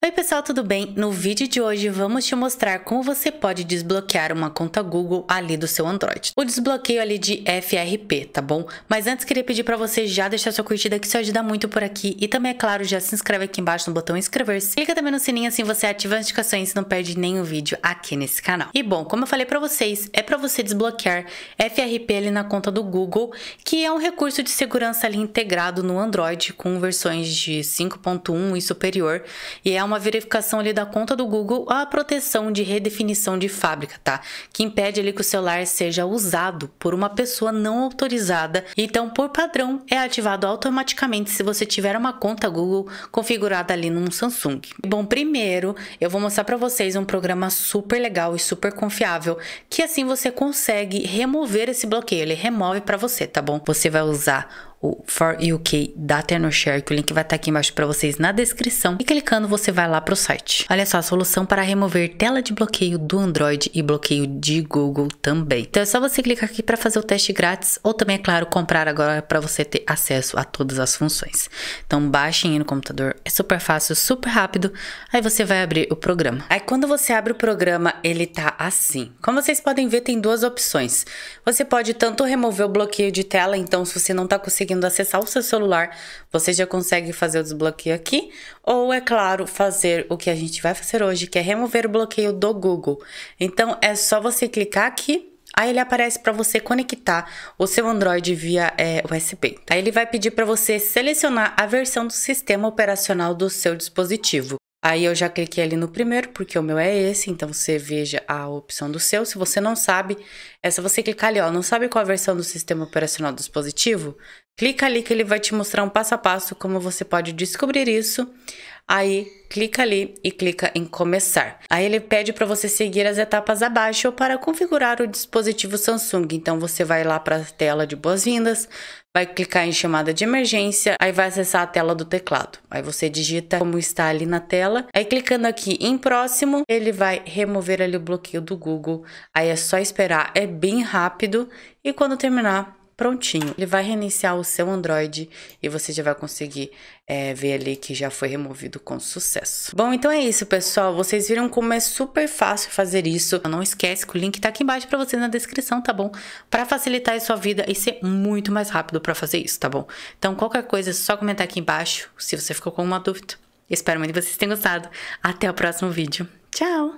Oi pessoal, tudo bem? No vídeo de hoje vamos te mostrar como você pode desbloquear uma conta Google ali do seu Android. O desbloqueio ali de FRP, tá bom? Mas antes queria pedir para você já deixar sua curtida que isso ajuda muito por aqui e também é claro, já se inscreve aqui embaixo no botão inscrever-se. Clica também no sininho assim você ativa as notificações e não perde nenhum vídeo aqui nesse canal. E bom, como eu falei para vocês, é para você desbloquear FRP ali na conta do Google, que é um recurso de segurança ali integrado no Android com versões de 5.1 e superior e é uma verificação ali da conta do Google a proteção de redefinição de fábrica, tá? Que impede ali que o celular seja usado por uma pessoa não autorizada. Então, por padrão, é ativado automaticamente se você tiver uma conta Google configurada ali num Samsung. Bom, primeiro eu vou mostrar para vocês um programa super legal e super confiável que assim você consegue remover esse bloqueio. Ele remove para você, tá bom? Você vai usar o For UK da TernoShare, que o link vai estar aqui embaixo para vocês na descrição. E clicando, você vai lá para o site. Olha só, a solução para remover tela de bloqueio do Android e bloqueio de Google também. Então é só você clicar aqui para fazer o teste grátis ou também, é claro, comprar agora para você ter acesso a todas as funções. Então baixem aí no computador, é super fácil, super rápido. Aí você vai abrir o programa. Aí quando você abre o programa, ele tá assim. Como vocês podem ver, tem duas opções. Você pode tanto remover o bloqueio de tela, então se você não está conseguindo conseguindo acessar o seu celular, você já consegue fazer o desbloqueio aqui. Ou, é claro, fazer o que a gente vai fazer hoje, que é remover o bloqueio do Google. Então, é só você clicar aqui Aí ele aparece para você conectar o seu Android via é, USB. Aí ele vai pedir para você selecionar a versão do sistema operacional do seu dispositivo. Aí eu já cliquei ali no primeiro, porque o meu é esse, então você veja a opção do seu. Se você não sabe, é só você clicar ali, ó, não sabe qual a versão do sistema operacional do dispositivo? Clica ali que ele vai te mostrar um passo a passo como você pode descobrir isso Aí clica ali e clica em começar. Aí ele pede para você seguir as etapas abaixo para configurar o dispositivo Samsung. Então você vai lá para a tela de boas-vindas, vai clicar em chamada de emergência, aí vai acessar a tela do teclado. Aí você digita como está ali na tela. Aí clicando aqui em próximo, ele vai remover ali o bloqueio do Google. Aí é só esperar, é bem rápido e quando terminar, prontinho. Ele vai reiniciar o seu Android e você já vai conseguir é, ver ali que já foi removido com sucesso. Bom, então é isso, pessoal. Vocês viram como é super fácil fazer isso. Não esquece que o link tá aqui embaixo para vocês na descrição, tá bom? Para facilitar a sua vida e ser muito mais rápido para fazer isso, tá bom? Então, qualquer coisa é só comentar aqui embaixo se você ficou com uma dúvida. Espero muito que vocês tenham gostado. Até o próximo vídeo. Tchau!